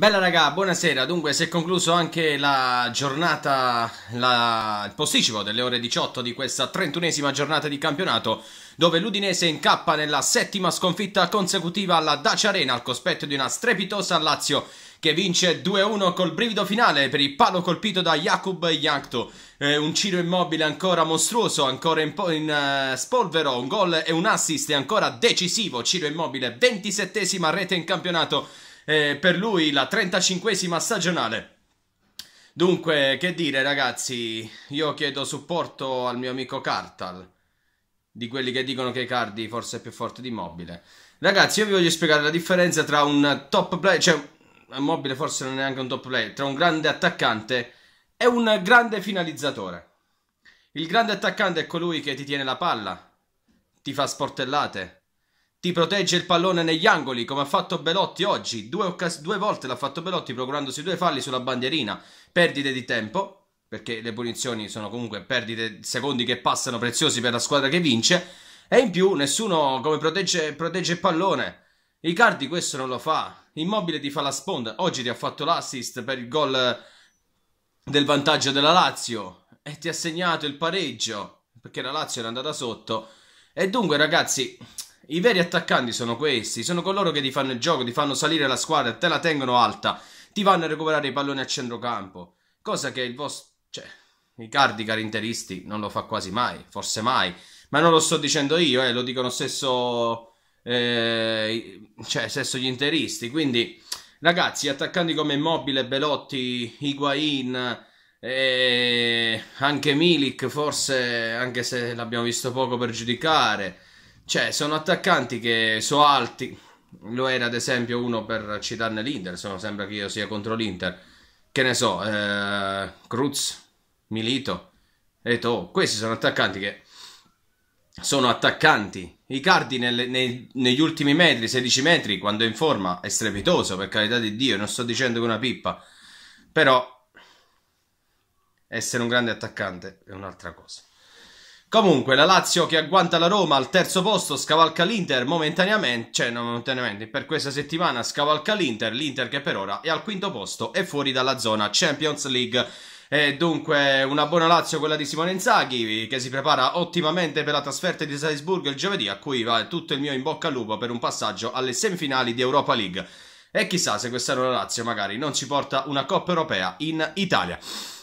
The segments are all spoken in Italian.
Bella raga, buonasera. Dunque, si è concluso anche la giornata, la, il posticipo delle ore 18 di questa trentunesima giornata di campionato, dove l'Udinese incappa nella settima sconfitta consecutiva alla Dacia Arena al cospetto di una strepitosa Lazio che vince 2-1 col brivido finale per il palo colpito da Jakub Jankto. Eh, un Ciro immobile ancora mostruoso, ancora in, in uh, spolvero, un gol e un assist e ancora decisivo. Ciro immobile, ventisettesima rete in campionato eh, per lui la 35esima stagionale. Dunque, che dire ragazzi, io chiedo supporto al mio amico Cartal, di quelli che dicono che Cardi forse è più forte di Mobile. Ragazzi, io vi voglio spiegare la differenza tra un top player, cioè Mobile forse non è neanche un top player, tra un grande attaccante e un grande finalizzatore. Il grande attaccante è colui che ti tiene la palla, ti fa sportellate, ti protegge il pallone negli angoli come ha fatto Belotti oggi, due, due volte l'ha fatto Belotti procurandosi due falli sulla bandierina, perdite di tempo, perché le punizioni sono comunque perdite secondi che passano preziosi per la squadra che vince, e in più nessuno come protegge, protegge il pallone. Icardi questo non lo fa, Immobile ti fa la sponda, oggi ti ha fatto l'assist per il gol del vantaggio della Lazio e ti ha segnato il pareggio, perché la Lazio era andata sotto. E dunque ragazzi, i veri attaccanti sono questi, sono coloro che ti fanno il gioco, ti fanno salire la squadra, te la tengono alta, ti vanno a recuperare i palloni a centrocampo, cosa che il vostro... cioè, i cardi carinteristi non lo fa quasi mai, forse mai, ma non lo sto dicendo io, eh, lo dicono stesso... Eh, cioè, stesso gli interisti, quindi... Ragazzi, attaccanti come Immobile, Belotti, Higuain, eh, anche Milik, forse, anche se l'abbiamo visto poco per giudicare cioè, sono attaccanti che sono alti. Lo era ad esempio uno per citarne l'Inter, se non sembra che io sia contro l'Inter. Che ne so, eh, Cruz, Milito. E questi sono attaccanti che sono attaccanti. Icardi nel, nei, negli ultimi metri, 16 metri, quando è in forma, è strepitoso, per carità di Dio, non sto dicendo che è una pippa. Però essere un grande attaccante è un'altra cosa. Comunque, la Lazio che agguanta la Roma al terzo posto, scavalca l'Inter momentaneamente, cioè non momentaneamente, per questa settimana scavalca l'Inter, l'Inter che per ora è al quinto posto e fuori dalla zona Champions League. E dunque una buona Lazio quella di Simone Inzaghi che si prepara ottimamente per la trasferta di Salzburg il giovedì a cui va tutto il mio in bocca al lupo per un passaggio alle semifinali di Europa League. E chissà se quest'anno la Lazio magari non ci porta una Coppa Europea in Italia.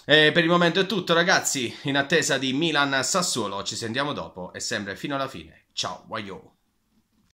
E per il momento è tutto ragazzi, in attesa di Milan Sassuolo, ci sentiamo dopo e sempre fino alla fine. Ciao, waio!